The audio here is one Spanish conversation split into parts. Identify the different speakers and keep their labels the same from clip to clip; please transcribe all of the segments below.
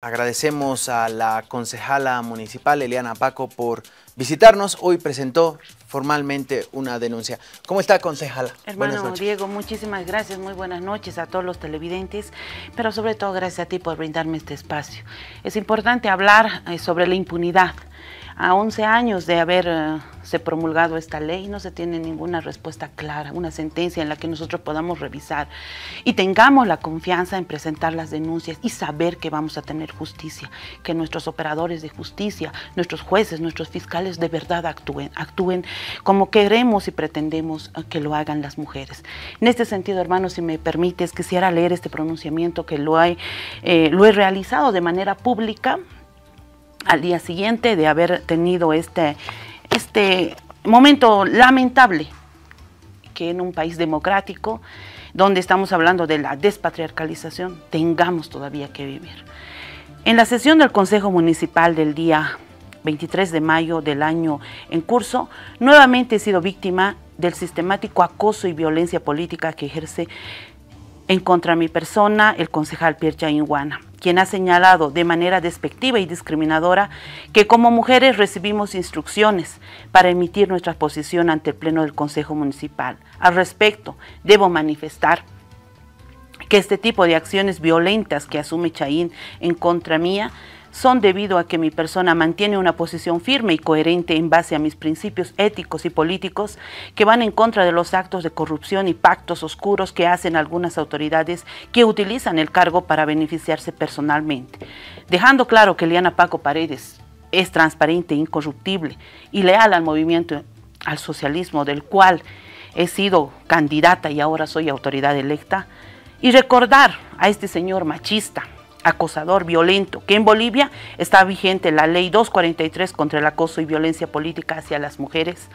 Speaker 1: Agradecemos a la concejala municipal Eliana Paco por visitarnos. Hoy presentó formalmente una denuncia. ¿Cómo está, concejala? Hermano
Speaker 2: Diego, muchísimas gracias. Muy buenas noches a todos los televidentes, pero sobre todo gracias a ti por brindarme este espacio. Es importante hablar eh, sobre la impunidad. A 11 años de haberse eh, promulgado esta ley no se tiene ninguna respuesta clara, una sentencia en la que nosotros podamos revisar y tengamos la confianza en presentar las denuncias y saber que vamos a tener justicia, que nuestros operadores de justicia, nuestros jueces, nuestros fiscales de verdad actúen, actúen como queremos y pretendemos eh, que lo hagan las mujeres. En este sentido, hermano, si me permites, quisiera leer este pronunciamiento que lo, hay, eh, lo he realizado de manera pública al día siguiente de haber tenido este, este momento lamentable que en un país democrático, donde estamos hablando de la despatriarcalización, tengamos todavía que vivir. En la sesión del Consejo Municipal del día 23 de mayo del año en curso, nuevamente he sido víctima del sistemático acoso y violencia política que ejerce en contra de mi persona el concejal Pierre Chainguana quien ha señalado de manera despectiva y discriminadora que como mujeres recibimos instrucciones para emitir nuestra posición ante el Pleno del Consejo Municipal. Al respecto, debo manifestar que este tipo de acciones violentas que asume Chaín en contra mía son debido a que mi persona mantiene una posición firme y coherente en base a mis principios éticos y políticos que van en contra de los actos de corrupción y pactos oscuros que hacen algunas autoridades que utilizan el cargo para beneficiarse personalmente. Dejando claro que Liana Paco Paredes es transparente, e incorruptible y leal al movimiento, al socialismo del cual he sido candidata y ahora soy autoridad electa, y recordar a este señor machista, acosador, violento, que en Bolivia está vigente la ley 243 contra el acoso y violencia política hacia las mujeres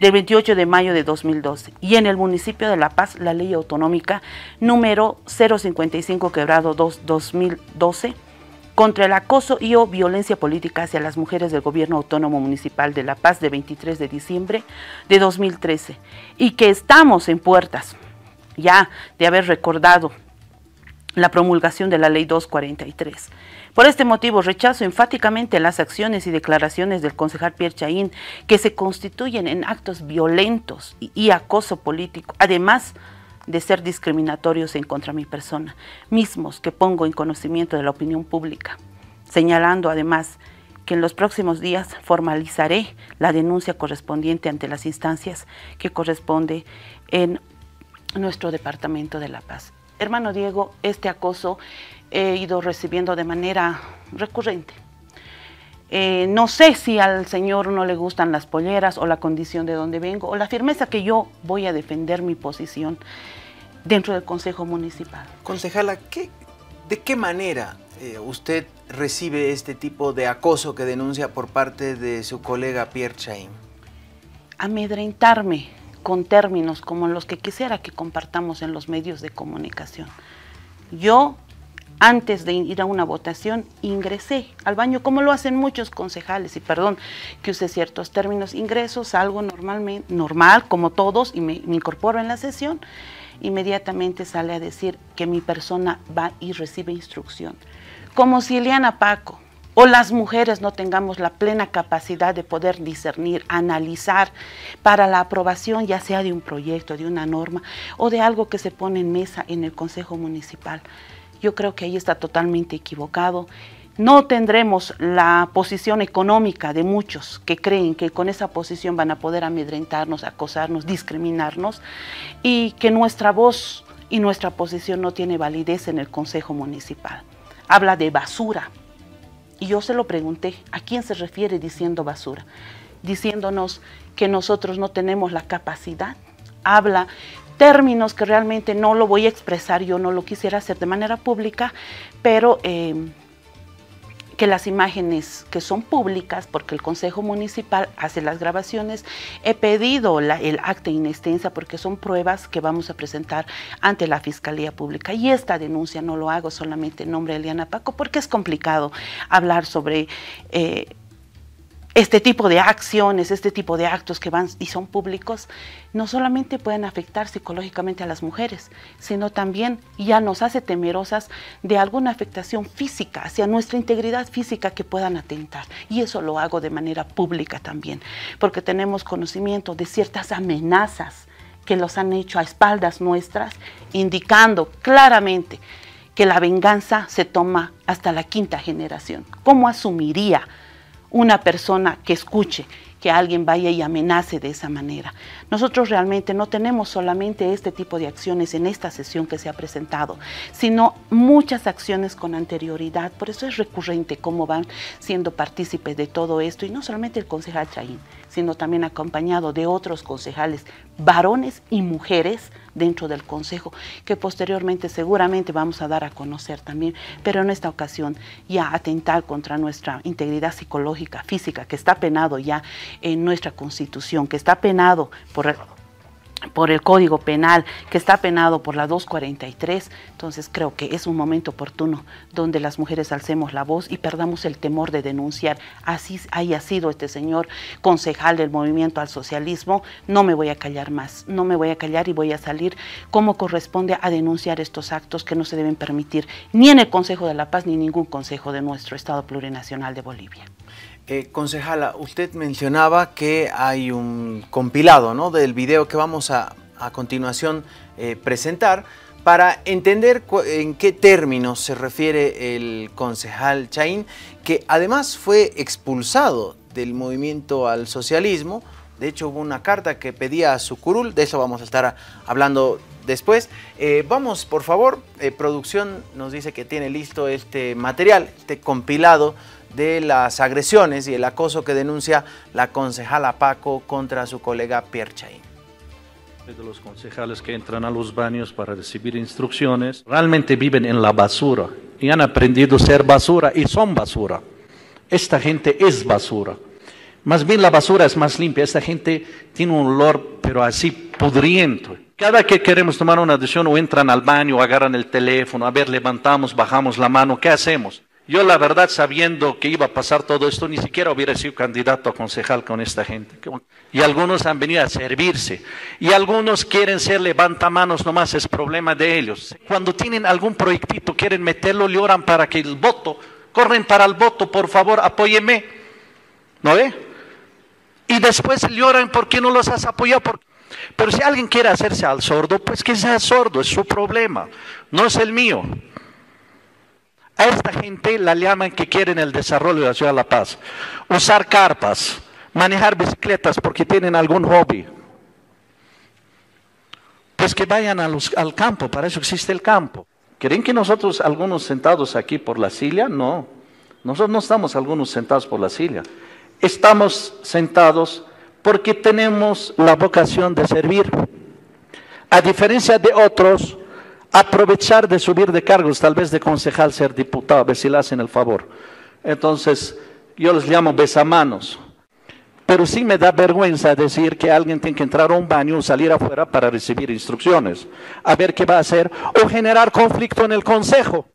Speaker 2: del 28 de mayo de 2012 y en el municipio de La Paz la ley autonómica número 055 quebrado 2 2012 contra el acoso y o violencia política hacia las mujeres del Gobierno Autónomo Municipal de La Paz de 23 de diciembre de 2013 y que estamos en puertas ya de haber recordado la promulgación de la Ley 243. Por este motivo, rechazo enfáticamente las acciones y declaraciones del concejal Pierre Chaín que se constituyen en actos violentos y, y acoso político, además de ser discriminatorios en contra de mi persona, mismos que pongo en conocimiento de la opinión pública, señalando además que en los próximos días formalizaré la denuncia correspondiente ante las instancias que corresponde en nuestro Departamento de La Paz hermano Diego, este acoso he ido recibiendo de manera recurrente. Eh, no sé si al Señor no le gustan las polleras o la condición de donde vengo o la firmeza que yo voy a defender mi posición dentro del Consejo Municipal. Concejala, ¿de qué
Speaker 1: manera eh, usted recibe este tipo de acoso que denuncia por parte de su colega Pierre Chaim?
Speaker 2: Amedrentarme, con términos como los que quisiera que compartamos en los medios de comunicación. Yo, antes de ir a una votación, ingresé al baño, como lo hacen muchos concejales, y perdón que use ciertos términos, ingreso, salgo normalmente, normal, como todos, y me, me incorporo en la sesión, inmediatamente sale a decir que mi persona va y recibe instrucción. Como si Eliana Paco o las mujeres no tengamos la plena capacidad de poder discernir, analizar para la aprobación ya sea de un proyecto, de una norma o de algo que se pone en mesa en el Consejo Municipal. Yo creo que ahí está totalmente equivocado. No tendremos la posición económica de muchos que creen que con esa posición van a poder amedrentarnos, acosarnos, discriminarnos y que nuestra voz y nuestra posición no tiene validez en el Consejo Municipal. Habla de basura, y yo se lo pregunté, ¿a quién se refiere diciendo basura? Diciéndonos que nosotros no tenemos la capacidad. Habla términos que realmente no lo voy a expresar, yo no lo quisiera hacer de manera pública, pero... Eh, que las imágenes que son públicas, porque el Consejo Municipal hace las grabaciones, he pedido el acta de porque son pruebas que vamos a presentar ante la Fiscalía Pública. Y esta denuncia no lo hago solamente en nombre de Eliana Paco porque es complicado hablar sobre... Eh, este tipo de acciones, este tipo de actos que van y son públicos, no solamente pueden afectar psicológicamente a las mujeres, sino también ya nos hace temerosas de alguna afectación física hacia nuestra integridad física que puedan atentar. Y eso lo hago de manera pública también, porque tenemos conocimiento de ciertas amenazas que los han hecho a espaldas nuestras, indicando claramente que la venganza se toma hasta la quinta generación. ¿Cómo asumiría? una persona que escuche que alguien vaya y amenace de esa manera. Nosotros realmente no tenemos solamente este tipo de acciones en esta sesión que se ha presentado, sino muchas acciones con anterioridad. Por eso es recurrente cómo van siendo partícipes de todo esto y no solamente el concejal Chaín, sino también acompañado de otros concejales, varones y mujeres dentro del Consejo, que posteriormente seguramente vamos a dar a conocer también, pero en esta ocasión ya atentar contra nuestra integridad psicológica, física, que está penado ya en nuestra Constitución, que está penado por por el Código Penal, que está penado por la 243. Entonces creo que es un momento oportuno donde las mujeres alcemos la voz y perdamos el temor de denunciar. Así haya sido este señor concejal del movimiento al socialismo, no me voy a callar más, no me voy a callar y voy a salir como corresponde a denunciar estos actos que no se deben permitir ni en el Consejo de la Paz ni en ningún consejo de nuestro Estado Plurinacional de Bolivia.
Speaker 1: Eh, concejala, usted mencionaba que hay un compilado ¿no? del video que vamos a, a continuación eh, presentar para entender en qué términos se refiere el concejal Chaín, que además fue expulsado del movimiento al socialismo. De hecho, hubo una carta que pedía a su curul, de eso vamos a estar hablando después. Eh, vamos, por favor, producción nos dice que tiene listo este material, este compilado de las agresiones y el acoso que denuncia la concejala Paco contra su colega Pierre Chaín.
Speaker 3: De los concejales que entran a los baños para recibir instrucciones, realmente viven en la basura y han aprendido a ser basura y son basura. Esta gente es basura. Más bien la basura es más limpia. Esta gente tiene un olor, pero así pudriento. Cada que queremos tomar una decisión o entran al baño, agarran el teléfono, a ver, levantamos, bajamos la mano, ¿qué hacemos? Yo la verdad, sabiendo que iba a pasar todo esto, ni siquiera hubiera sido candidato a concejal con esta gente. Y algunos han venido a servirse. Y algunos quieren ser levantamanos nomás, es problema de ellos. Cuando tienen algún proyectito, quieren meterlo, lloran para que el voto, corren para el voto, por favor, apóyeme. ¿No ve? Y después lloran, porque no los has apoyado? Pero si alguien quiere hacerse al sordo, pues que sea sordo, es su problema, no es el mío. A esta gente la llaman que quieren el desarrollo de la ciudad de La Paz. Usar carpas, manejar bicicletas porque tienen algún hobby. Pues que vayan al campo, para eso existe el campo. ¿Creen que nosotros, algunos sentados aquí por la silla? No. Nosotros no estamos algunos sentados por la silla. Estamos sentados porque tenemos la vocación de servir. A diferencia de otros, aprovechar de subir de cargos, tal vez de concejal, ser diputado, a ver si le hacen el favor. Entonces, yo les llamo besamanos. Pero sí me da vergüenza decir que alguien tiene que entrar a un baño o salir afuera para recibir instrucciones, a ver qué va a hacer, o generar conflicto en el Consejo.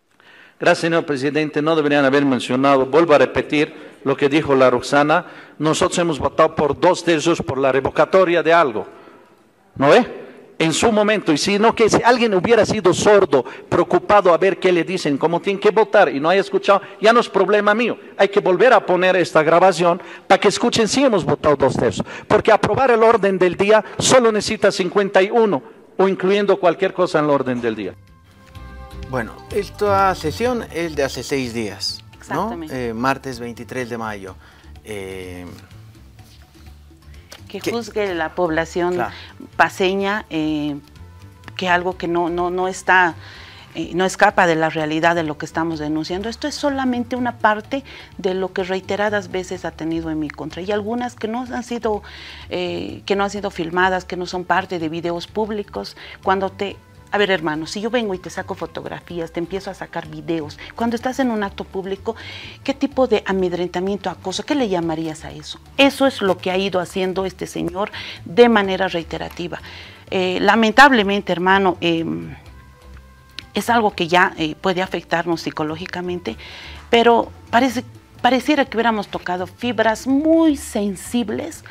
Speaker 3: Gracias, señor presidente. No deberían haber mencionado, vuelvo a repetir lo que dijo la Roxana, nosotros hemos votado por dos tercios por la revocatoria de algo. ¿No es? en su momento, y si no que si alguien hubiera sido sordo, preocupado a ver qué le dicen, cómo tienen que votar y no haya escuchado, ya no es problema mío. Hay que volver a poner esta grabación para que escuchen si hemos votado dos tercios. Porque aprobar el orden del día solo necesita 51 o incluyendo cualquier cosa en el orden del día. Bueno, esta sesión es de hace seis días,
Speaker 1: ¿no? Eh, martes 23 de mayo. Eh,
Speaker 2: que, juzgue la población paseña, eh, que algo que no, no, no está eh, no escapa de la realidad de lo que estamos denunciando. Esto es solamente una parte de lo que reiteradas veces ha tenido en mi contra y algunas que no han sido, eh, que no han sido filmadas, que no son parte de videos públicos. Cuando te a ver, hermano, si yo vengo y te saco fotografías, te empiezo a sacar videos, cuando estás en un acto público, ¿qué tipo de amedrentamiento, acoso, qué le llamarías a eso? Eso es lo que ha ido haciendo este señor de manera reiterativa. Eh, lamentablemente, hermano, em, es algo que ya eh, puede afectarnos psicológicamente, pero parece, pareciera que hubiéramos tocado fibras muy sensibles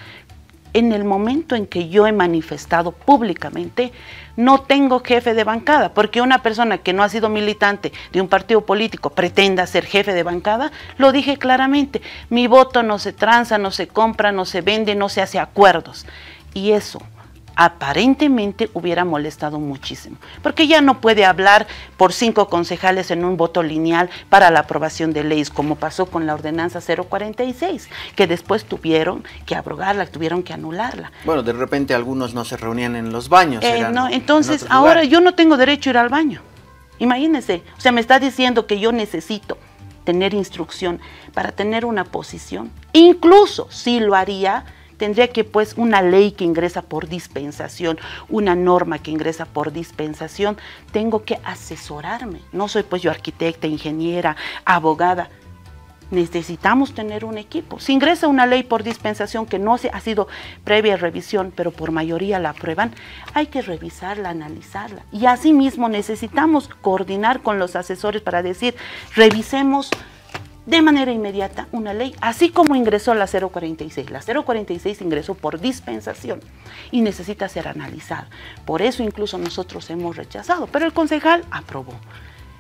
Speaker 2: en el momento en que yo he manifestado públicamente, no tengo jefe de bancada, porque una persona que no ha sido militante de un partido político pretenda ser jefe de bancada, lo dije claramente, mi voto no se tranza, no se compra, no se vende, no se hace acuerdos. Y eso aparentemente hubiera molestado muchísimo, porque ya no puede hablar por cinco concejales en un voto lineal para la aprobación de leyes, como pasó con la ordenanza 046, que después tuvieron que abrogarla, tuvieron que anularla.
Speaker 1: Bueno, de repente algunos no se reunían en los baños. Eh, entonces ahora
Speaker 2: yo no tengo derecho a ir al baño. Imagínense, o sea, me está diciendo que yo necesito tener instrucción para tener una posición. Incluso si lo haría, tendría que pues una ley que ingresa por dispensación, una norma que ingresa por dispensación, tengo que asesorarme. No soy pues yo arquitecta, ingeniera, abogada. Necesitamos tener un equipo. Si ingresa una ley por dispensación que no ha sido previa revisión, pero por mayoría la aprueban, hay que revisarla, analizarla. Y asimismo necesitamos coordinar con los asesores para decir, revisemos de manera inmediata una ley, así como ingresó la 046. La 046 ingresó por dispensación y necesita ser analizada. Por eso incluso nosotros hemos rechazado, pero el concejal aprobó.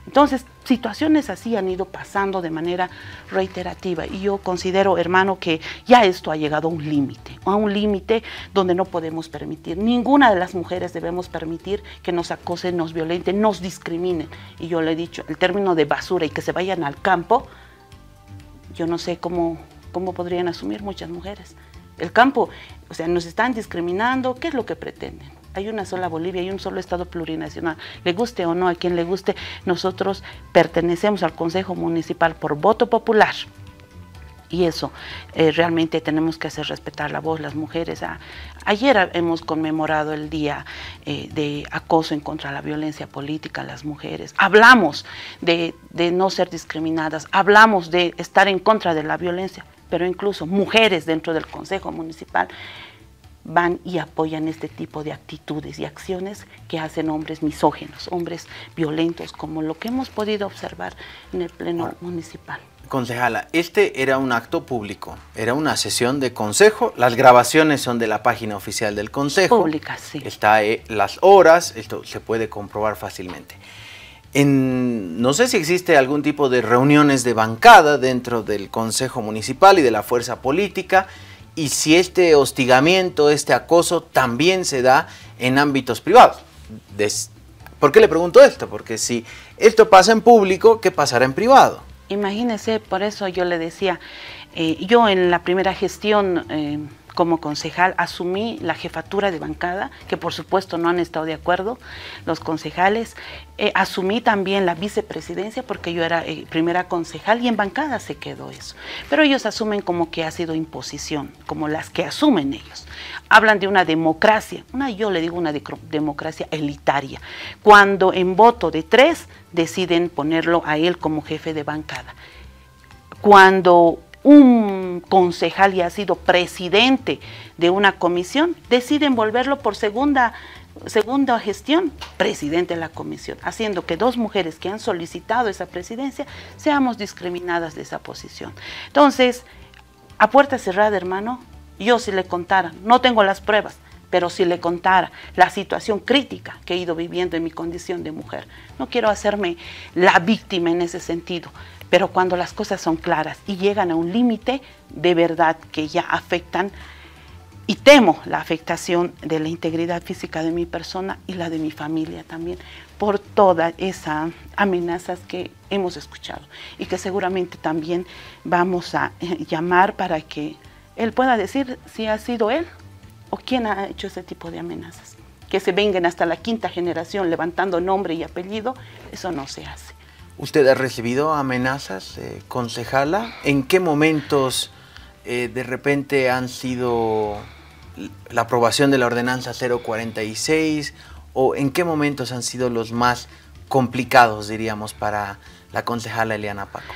Speaker 2: Entonces, situaciones así han ido pasando de manera reiterativa y yo considero, hermano, que ya esto ha llegado a un límite, a un límite donde no podemos permitir, ninguna de las mujeres debemos permitir que nos acosen, nos violenten, nos discriminen. Y yo le he dicho, el término de basura y que se vayan al campo, yo no sé cómo, podrían asumir muchas mujeres. El campo, o sea, nos están discriminando, ¿qué es lo que pretenden? Hay una sola Bolivia, hay un solo Estado plurinacional. Le guste o no a quien le guste, nosotros pertenecemos al Consejo Municipal por voto popular y eso, eh, realmente tenemos que hacer respetar la voz, las mujeres. Ah, ayer hemos conmemorado el día eh, de acoso en contra de la violencia política, a las mujeres. Hablamos de, de no ser discriminadas, hablamos de estar en contra de la violencia, pero incluso mujeres dentro del Consejo Municipal van y apoyan este tipo de actitudes y acciones que hacen hombres misógenos, hombres violentos, como lo que hemos podido observar en el Pleno ah. Municipal.
Speaker 1: Concejala, este era un acto público, era una sesión de consejo. Las grabaciones son de la página oficial del consejo. Pública, sí. Está eh, las horas, esto se puede comprobar fácilmente. no sé si existe algún tipo de reuniones de bancada dentro del consejo municipal y de la fuerza política y si este hostigamiento, este acoso también se da en ámbitos privados. ¿Por qué le pregunto esto? Porque si esto pasa en público, ¿qué pasará en privado?
Speaker 2: Imagínese, por eso yo le decía, eh, yo en la primera gestión eh, como concejal asumí la jefatura de bancada, que por supuesto no han estado de acuerdo los concejales. Eh, asumí también la vicepresidencia porque yo era eh, primera concejal y en bancada se quedó eso. Pero ellos asumen como que ha sido imposición, como las que asumen ellos. Hablan de una democracia, una, yo le digo una democracia elitaria, cuando en voto de tres deciden ponerlo a él como jefe de bancada. Cuando un concejal y ha sido presidente de una comisión, deciden volverlo por segunda, segunda gestión presidente de la comisión, haciendo que dos mujeres que han solicitado esa presidencia seamos discriminadas de esa posición. Entonces, a puerta cerrada, hermano, yo si le contara, no tengo las pruebas, pero si le contara la situación crítica que he ido viviendo en mi condición de mujer, no quiero hacerme la víctima en ese sentido, pero cuando las cosas son claras y llegan a un límite, de verdad que ya afectan y temo la afectación de la integridad física de mi persona y la de mi familia también, por todas esas amenazas que hemos escuchado y que seguramente también vamos a eh, llamar para que él pueda decir si ha sido él o quién ha hecho ese tipo de amenazas. Que se vengan hasta la quinta generación levantando nombre y apellido, eso no se hace.
Speaker 1: ¿Usted ha recibido amenazas, concejala? ¿En qué momentos eh, de repente han sido la aprobación de la ordenanza 046 o en qué momentos han sido los más complicados, diríamos, para la concejala Eliana Paco?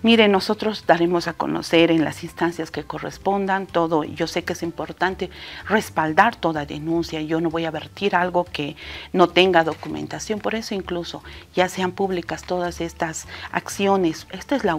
Speaker 2: Mire, nosotros daremos a conocer en las instancias que correspondan todo. Yo sé que es importante respaldar toda denuncia. Yo no voy a vertir algo que no tenga documentación. Por eso incluso ya sean públicas todas estas acciones. Esta es la,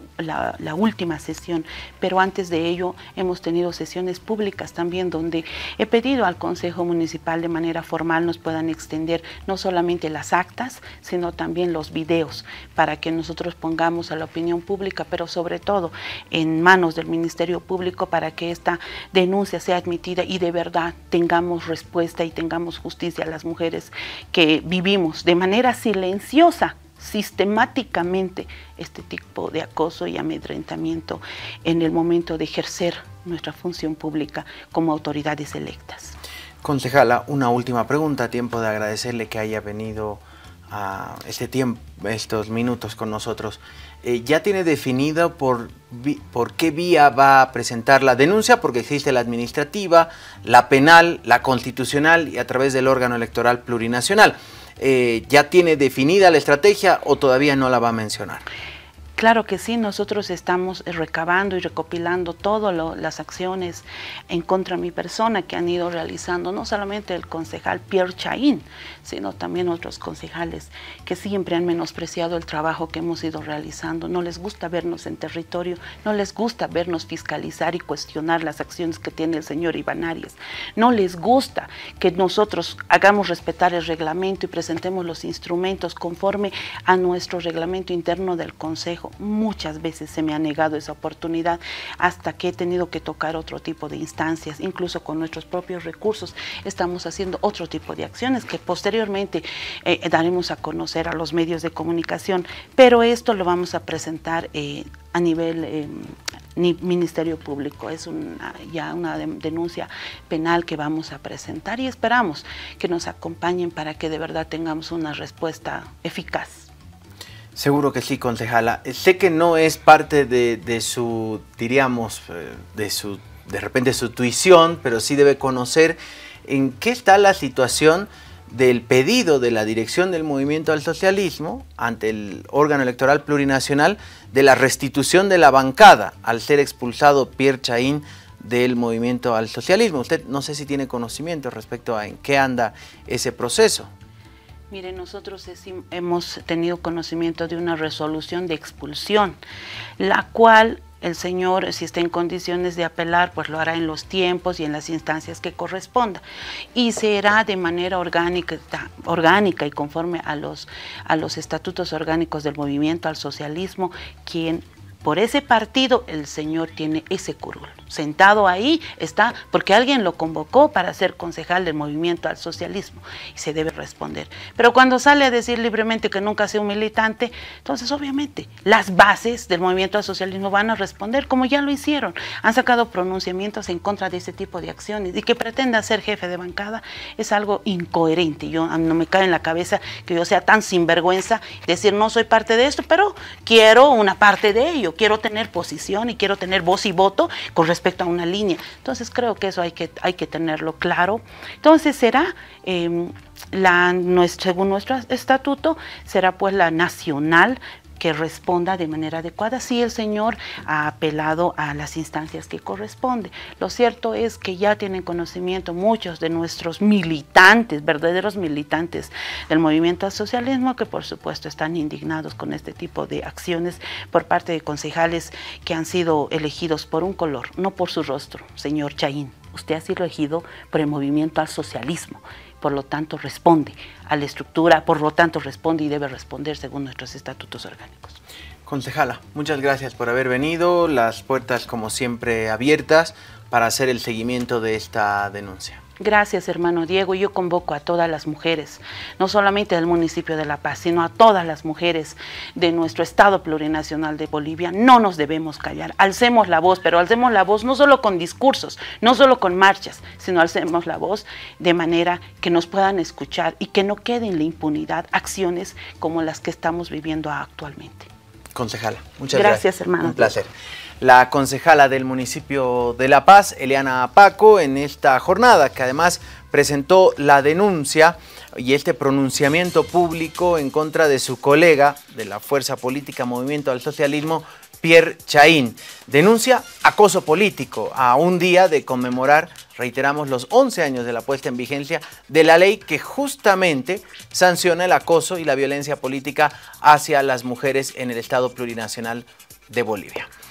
Speaker 2: la última sesión, pero antes de ello hemos tenido sesiones públicas también donde he pedido al Consejo Municipal de manera formal nos puedan extender no solamente las actas, sino también los videos para que nosotros pongamos a la opinión pública pero sobre todo en manos del Ministerio Público para que esta denuncia sea admitida y de verdad tengamos respuesta y tengamos justicia a las mujeres que vivimos de manera silenciosa sistemáticamente este tipo de acoso y amedrentamiento en el momento de ejercer nuestra función pública como autoridades electas.
Speaker 1: Concejala, una última pregunta, tiempo de agradecerle que haya venido a este tiempo, estos minutos con nosotros. Eh, ya tiene definido por, por qué vía va a presentar la denuncia, porque existe la administrativa, la penal, la constitucional y a través del órgano electoral plurinacional. Eh, ¿Ya tiene definida la estrategia o todavía no la va a mencionar?
Speaker 2: Claro que sí, nosotros estamos eh, recabando y recopilando todas las acciones en contra de mi persona que han ido realizando no solamente el concejal Pierre Chaín, sino también otros concejales que siempre han menospreciado el trabajo que hemos ido realizando. No les gusta vernos en territorio, no les gusta vernos fiscalizar y cuestionar las acciones que tiene el señor Iván Arias. No les gusta que nosotros hagamos respetar el reglamento y presentemos los instrumentos conforme a nuestro reglamento interno del Consejo Muchas veces se me ha negado esa oportunidad hasta que he tenido que tocar otro tipo de instancias, incluso con nuestros propios recursos estamos haciendo otro tipo de acciones que posteriormente eh, eh, daremos a conocer a los medios de comunicación, pero esto lo vamos a presentar eh, a nivel Ministerio Público. Es ya una denuncia penal que vamos a presentar y esperamos que nos acompañen para que de verdad tengamos una respuesta eficaz.
Speaker 1: Seguro que sí, concejala. Eh, sé que no es parte de, su, diríamos, eh, de su, de repente su tuición, pero sí debe conocer en qué está la situación del pedido de la dirección del movimiento al socialismo ante el órgano electoral plurinacional de la restitución de la bancada al ser expulsado Pierre Chaín del movimiento al socialismo. Usted no sé si tiene conocimiento respecto a en qué anda ese proceso.
Speaker 2: Mire, nosotros hemos tenido conocimiento de una resolución de expulsión, la cual el señor, si está en condiciones de apelar, pues lo hará en los tiempos y en las instancias que corresponda. Y será de manera orgánica, orgánica y conforme a los, a los estatutos orgánicos del movimiento al socialismo, quien por ese partido el señor tiene ese curul sentado ahí está porque alguien lo convocó para ser concejal del movimiento al socialismo y se debe responder. Pero cuando sale a decir libremente que nunca ha sido un militante, entonces obviamente las bases del movimiento al socialismo van a responder como ya lo hicieron. Han sacado pronunciamientos en contra de ese tipo de acciones y que pretenda ser jefe de bancada es algo incoherente. Yo, no me cae en la cabeza que yo sea tan sinvergüenza decir no soy parte de esto, pero quiero una parte de ello, quiero tener posición y quiero tener voz y voto con respecto respecto a una línea. Entonces creo que eso hay que, hay que tenerlo claro. Entonces será, em, la, según nuestro estatuto, será pues la nacional, que responda de manera adecuada si el señor ha apelado a las instancias que corresponde. Lo cierto es que ya tienen conocimiento muchos de nuestros militantes, verdaderos militantes del movimiento al socialismo, que por supuesto están indignados con este tipo de acciones por parte de concejales que han sido elegidos por un color, no por su rostro, señor Chaín. Usted ha sido elegido por el movimiento al socialismo por lo tanto responde a la estructura, por lo tanto responde y debe responder según nuestros estatutos orgánicos. Concejala,
Speaker 1: muchas gracias por haber venido, las puertas como siempre abiertas para hacer el seguimiento de esta denuncia.
Speaker 2: Gracias, hermano Diego. Yo convoco a todas las mujeres, no solamente del municipio de La Paz, sino a todas las mujeres de nuestro Estado plurinacional de Bolivia. No nos debemos callar. Alcemos la voz, pero alcemos la voz no solo con discursos, no solo con marchas, sino alcemos la voz de manera que nos puedan escuchar y que no queden en la impunidad acciones como las que estamos viviendo actualmente.
Speaker 1: Concejala, muchas gracias. Gracias, hermano. Un placer la concejala del municipio de La Paz, Eliana Paco, en esta jornada, que además presentó la denuncia y este pronunciamiento público en contra de su colega de la fuerza política Movimiento al Socialismo, Pierre Chaín. Denuncia acoso político a un día de conmemorar, reiteramos, los 11 años de la puesta en vigencia de la ley que justamente sanciona el acoso y la violencia política hacia las mujeres en el Estado plurinacional de Bolivia.